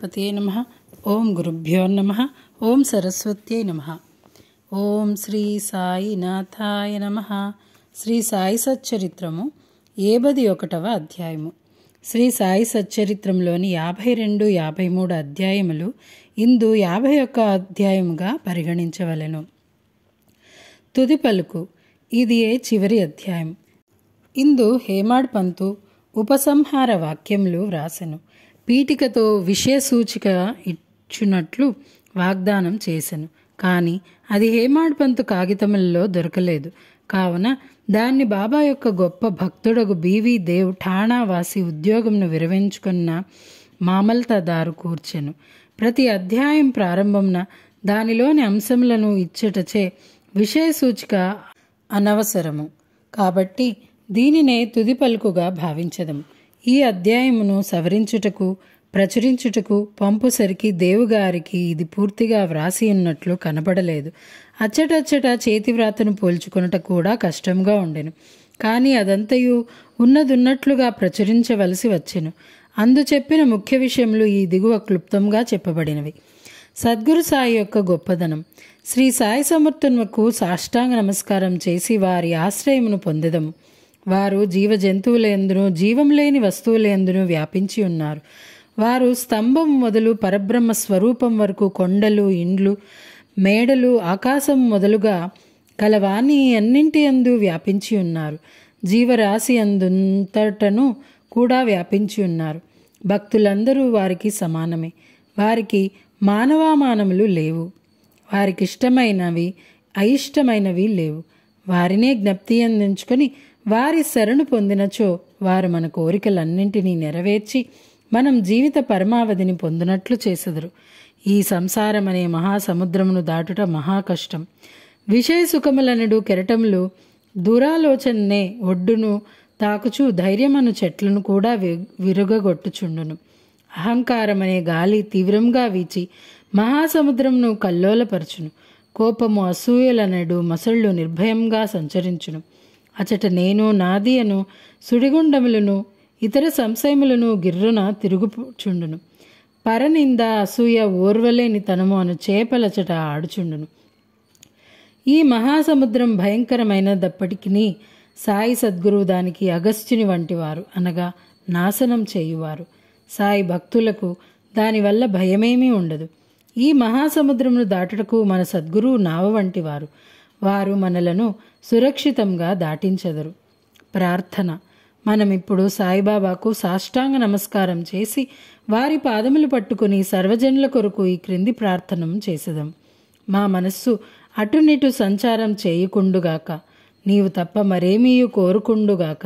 గణపతయే నమ ఓం గురుభ్యో నమ ఓం సరస్వత్యై నమ ఓం శ్రీ సాయి నాథాయ నమ శ్రీ సాయి సచ్చరిత్రము ఏబది ఒకటవ అధ్యాయము శ్రీ సాయి సచ్చరిత్రంలోని యాభై రెండు యాభై మూడు అధ్యాయములు ఇందు యాభై ఒక్క అధ్యాయముగా పరిగణించవలెను తుది పలుకు ఇది ఏ చివరి అధ్యాయం ఇందు హేమాడ్ పంతు ఉపసంహార వాక్యములు వ్రాసెను పీఠికతో విషయసూచిక ఇచ్చినట్లు వాగ్దానం చేశాను కానీ అది హేమాడ్పంతు కాగితములలో దొరకలేదు కావున దాన్ని బాబా యొక్క గొప్ప భక్తుడగు బీవీ దేవ్ ఠాణావాసి ఉద్యోగంను విరవించుకున్న మామల్తాదారు కూర్చెను ప్రతి అధ్యాయం ప్రారంభంన దానిలోని అంశములను ఇచ్చటచే విషయ సూచిక అనవసరము కాబట్టి దీనినే తుది పలుకుగా భావించదము ఈ అధ్యాయమును సవరించుటకు ప్రచురించుటకు పంపుసరికి దేవుగారికి ఇది పూర్తిగా వ్రాసి ఉన్నట్లు కనబడలేదు అచ్చటచ్చట చేతి వ్రాతను పోల్చుకొనుట కూడా కష్టంగా ఉండెను కానీ అదంతయు ఉన్నదున్నట్లుగా ప్రచురించవలసి వచ్చెను అందు చెప్పిన ముఖ్య విషయములు ఈ దిగువ క్లుప్తంగా చెప్పబడినవి సద్గురు సాయి యొక్క గొప్పదనం శ్రీ సాయి సమర్థునకు సాష్టాంగ నమస్కారం చేసి వారి ఆశ్రయమును పొందదము వారు జీవ జంతువులందును జీవం లేని వస్తువులందును వ్యాపించి ఉన్నారు వారు స్తంభం మొదలు పరబ్రహ్మ స్వరూపం వరకు కొండలు ఇండ్లు మేడలు ఆకాశం మొదలుగా కలవాణి అన్నింటి అందు వ్యాపించి ఉన్నారు జీవరాశి అందుంతటను కూడా వ్యాపించి ఉన్నారు భక్తులందరూ వారికి సమానమే వారికి మానవామానములు లేవు వారికిష్టమైనవి అయిష్టమైనవి లేవు వారినే జ్ఞప్తి అందించుకొని వారి శరణు పొందినచో వారు మన కోరికలన్నింటినీ నెరవేర్చి మనం జీవిత పరమావధిని పొందినట్లు చేసెదరు ఈ సంసారం అనే మహాసముద్రమును దాటుట మహాకష్టం విషయ సుఖములనడు కెరటములు దురాలోచననే ఒడ్డును తాకుచూ ధైర్యమను చెట్లను కూడా విరుగగొట్టుచుండును అహంకారమనే గాలి తీవ్రంగా వీచి మహాసముద్రంను కల్లోలపరచును కోపము అసూయలనడు మసళ్ళు నిర్భయంగా సంచరించును అచట నేను నాది అను సుడిగుండములను ఇతర సంశయములను గిర్రున తిరుగుచుండును పరనింద అసూయ ఓర్వలేని తనము అను చేపలచట ఆడుచుండును ఈ మహాసముద్రం భయంకరమైనదప్పటికిని సాయి సద్గురువు దానికి అగస్త్యుని వంటివారు అనగా నాశనం చేయువారు సాయి భక్తులకు దానివల్ల భయమేమీ ఉండదు ఈ మహాసముద్రమును దాటుటకు మన సద్గురువు నావ వంటివారు వారు మనలను సురక్షితంగా దాటించెదరు ప్రార్థన మనమిప్పుడు సాయిబాబాకు సాష్టాంగ నమస్కారం చేసి వారి పాదములు పట్టుకుని సర్వజనుల కొరకు ఈ క్రింది ప్రార్థన చేసేదాం మా మనస్సు అటునిటు సంచారం చేయకుండుగాక నీవు తప్ప మరేమీ కోరుకుండుగాక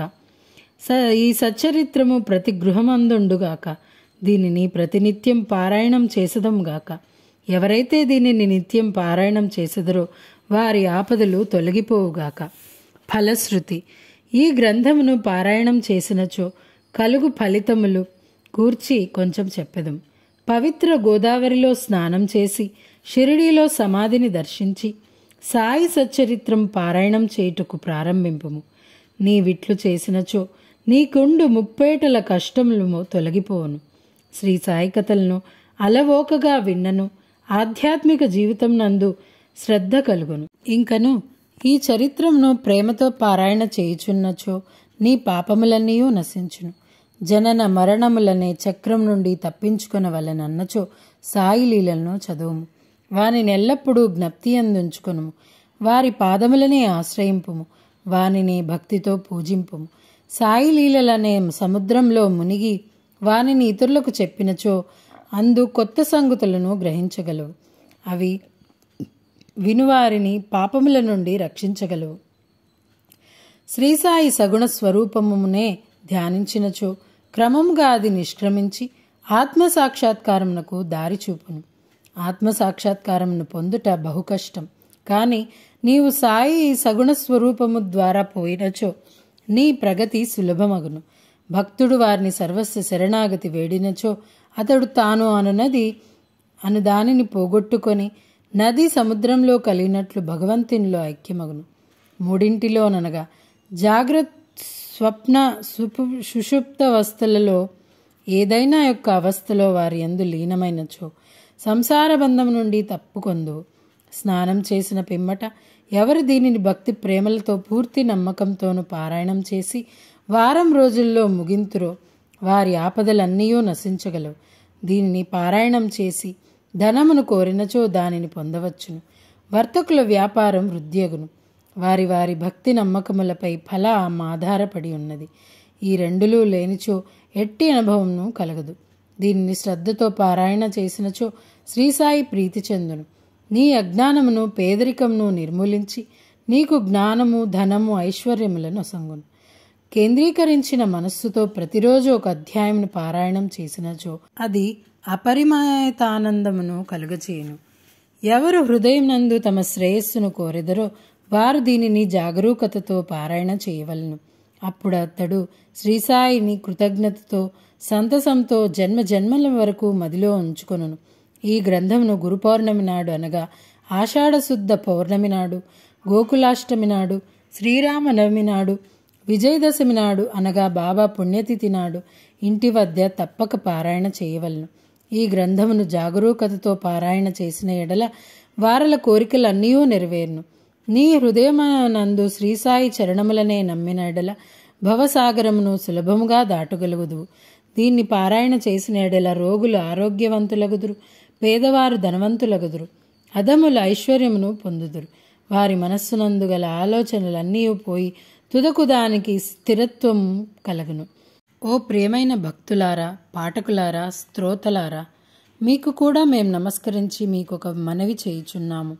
స ఈ సచ్చరిత్రము ప్రతి గృహమందుండుగాక దీనిని ప్రతినిత్యం పారాయణం చేసదంగాక గాక ఎవరైతే దీనిని నిత్యం పారాయణం చేసెదరో వారి ఆపదలు తొలగిపోవుగాక ఫలశ్రుతి ఈ గ్రంథమును పారాయణం చేసినచో కలుగు ఫలితములు కూర్చి కొంచెం చెప్పెదం పవిత్ర గోదావరిలో స్నానం చేసి షిరిడీలో సమాధిని దర్శించి సాయి సచ్చరిత్రం పారాయణం చేయుటకు ప్రారంభింపము నీ విట్లు చేసినచో నీకుండు ముప్పేటల కష్టములు తొలగిపోవును శ్రీ సాయి కథలను అలవోకగా విన్నను ఆధ్యాత్మిక జీవితం నందు శ్రద్ధ కలుగును ఇంకను ఈ చరిత్రమును ప్రేమతో పారాయణ చేయుచున్నచో నీ పాపములన్నీయూ నశించును జనన మరణములనే చక్రం నుండి తప్పించుకున్న వలనన్నచో సాయిలీలను చదువుము వానిని ఎల్లప్పుడూ జ్ఞప్తి అందించుకును వారి పాదములనే ఆశ్రయింపుము వానిని భక్తితో పూజింపుము సాయిలీలనే సముద్రంలో మునిగి వానిని ఇతరులకు చెప్పినచో అందు కొత్త సంగతులను గ్రహించగలవు అవి వినువారిని పాపముల నుండి రక్షించగలవు శ్రీసాయి సగుణ స్వరూపమునే ధ్యానించినచో క్రమంగా అది నిష్క్రమించి ఆత్మసాక్షాత్కారమునకు దారి చూపును ఆత్మసాక్షాత్కారమును పొందుట బహు కష్టం కానీ నీవు సాయి సగుణ స్వరూపము ద్వారా పోయినచో నీ ప్రగతి సులభమగును భక్తుడు వారిని సర్వస్వ శరణాగతి వేడినచో అతడు తాను అను నది అను దానిని పోగొట్టుకొని నది సముద్రంలో కలిగినట్లు భగవంతునిలో ఐక్యమగును మూడింటిలోననగా జాగ్రత్త స్వప్న సుపు సుషుప్త అవస్థలలో ఏదైనా యొక్క అవస్థలో వారి ఎందు లీనమైనచో సంసార బంధం నుండి తప్పుకొందు స్నానం చేసిన పిమ్మట ఎవరు దీనిని భక్తి ప్రేమలతో పూర్తి నమ్మకంతోనూ పారాయణం చేసి వారం రోజుల్లో ముగింతురో వారి ఆపదలన్నీయూ నశించగలవు దీనిని పారాయణం చేసి ధనమును కోరినచో దానిని పొందవచ్చును వర్తకుల వ్యాపారం వృద్ధ్యగును వారి వారి భక్తి నమ్మకములపై ఫల ఆధారపడి ఉన్నది ఈ రెండులు లేనిచో ఎట్టి అనుభవంను కలగదు దీనిని శ్రద్ధతో పారాయణ చేసినచో శ్రీసాయి ప్రీతి చెందును నీ అజ్ఞానమును పేదరికమును నిర్మూలించి నీకు జ్ఞానము ధనము ఐశ్వర్యములను అసంగును కేంద్రీకరించిన మనస్సుతో ప్రతిరోజు ఒక అధ్యాయంను పారాయణం చేసినచో అది అపరిమితానందమును కలుగచేయును ఎవరు హృదయం నందు తమ శ్రేయస్సును కోరెదరో వారు దీనిని జాగరూకతతో పారాయణ చేయవలను అప్పుడు అతడు శ్రీసాయిని కృతజ్ఞతతో సంతసంతో జన్మ జన్మల వరకు మదిలో ఉంచుకొనును ఈ గ్రంథమును గురు పౌర్ణమి నాడు అనగా ఆషాఢశుద్ధ పౌర్ణమి నాడు గోకులాష్టమి నాడు శ్రీరామనవమి నాడు విజయదశమి నాడు అనగా బాబా పుణ్యతిథి నాడు ఇంటి వద్ద తప్పక పారాయణ చేయవలను ఈ గ్రంథమును జాగరూకతతో పారాయణ చేసిన ఎడల వారల కోరికలన్నీ నెరవేరును నీ హృదయమనందు శ్రీసాయి చరణములనే నమ్మిన ఎడల భవసాగరమును సులభముగా దాటగలుగుదువు దీన్ని పారాయణ చేసిన ఎడల రోగులు ఆరోగ్యవంతులగుదురు పేదవారు ధనవంతులగుదురు అదముల ఐశ్వర్యమును పొందుదురు వారి మనస్సునందు గల ఆలోచనలన్నీ పోయి తుదకు దానికి స్థిరత్వం కలగను ఓ ప్రియమైన భక్తులారా పాఠకులారా స్త్రోతలారా మీకు కూడా మేము నమస్కరించి మీకు ఒక మనవి చేయుచున్నాము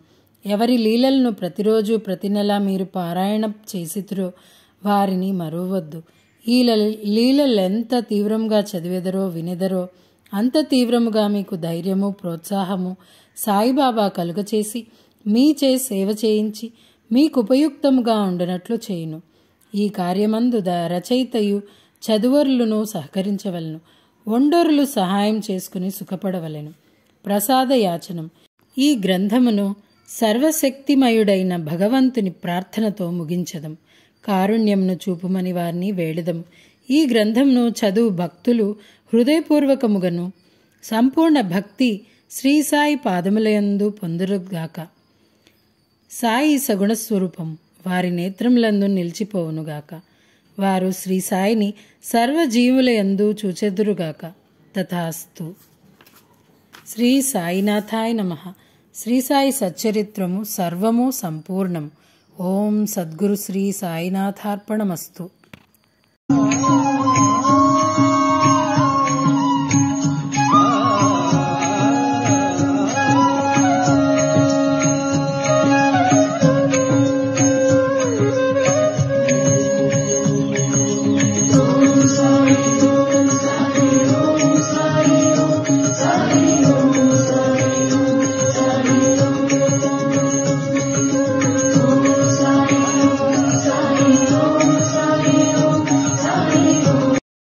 ఎవరి లీలలను ప్రతిరోజు ప్రతి నెల మీరు పారాయణ చేసితురో వారిని మరువద్దు ఈ లీలలు ఎంత తీవ్రంగా చదివెదరో వినెదరో అంత తీవ్రముగా మీకు ధైర్యము ప్రోత్సాహము సాయిబాబా కలుగచేసి మీ చే సేవ చేయించి మీకు ఉపయుక్తముగా ఉండనట్లు చేయును ఈ కార్యమందు రచయితయు చదువరులను సహకరించవలను ఒండోరులు సహాయం చేసుకుని సుఖపడవలను ప్రసాద యాచనం ఈ గ్రంథమును సర్వశక్తిమయుడైన భగవంతుని ప్రార్థనతో ముగించదం కారుణ్యంను చూపుమని వారిని వేడదం ఈ గ్రంథంను చదువు భక్తులు హృదయపూర్వకముగను సంపూర్ణ భక్తి శ్రీసాయి పాదములయందు పొందురుగాక సాయి సగుణ స్వరూపం వారి నేత్రములందు నిలిచిపోవునుగాక వారు శ్రీ సాయిని సర్వజీవుల ఎందు చూచెదురుగాక తథాస్తు శ్రీ సాయినాథాయ నమ శ్రీ సాయి సచ్చరిత్రము సర్వము సంపూర్ణం ఓం సద్గురు శ్రీ సాయినాథార్పణమస్తు